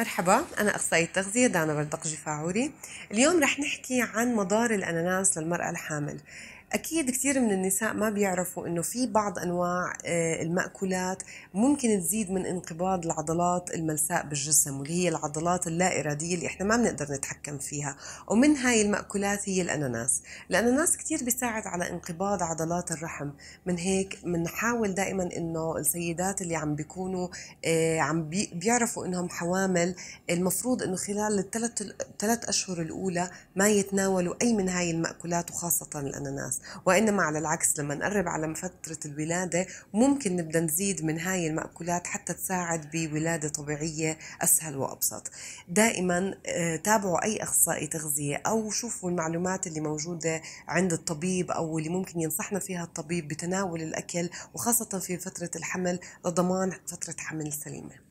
مرحبا أنا أخصائية تغذية دانا بردق جفاعوري اليوم رح نحكي عن مضار الأناناس للمرأة الحامل أكيد كثير من النساء ما بيعرفوا إنه في بعض أنواع آه، المأكولات ممكن تزيد من انقباض العضلات الملساء بالجسم واللي هي العضلات اللا إرادية اللي إحنا ما بنقدر نتحكم فيها ومن هاي المأكولات هي الأناناس الأناناس كثير بيساعد على انقباض عضلات الرحم من هيك بنحاول دائما إنه السيدات اللي عم بيكونوا آه، عم بيعرفوا إنهم حوامل المفروض إنه خلال الثلاث أشهر الأولى ما يتناولوا أي من هاي المأكولات وخاصة الأناناس وإنما على العكس لما نقرب على فترة الولادة ممكن نبدأ نزيد من هاي المأكولات حتى تساعد بولادة طبيعية أسهل وأبسط دائما آه، تابعوا أي أخصائي تغذية أو شوفوا المعلومات اللي موجودة عند الطبيب أو اللي ممكن ينصحنا فيها الطبيب بتناول الأكل وخاصة في فترة الحمل لضمان فترة حمل سليمة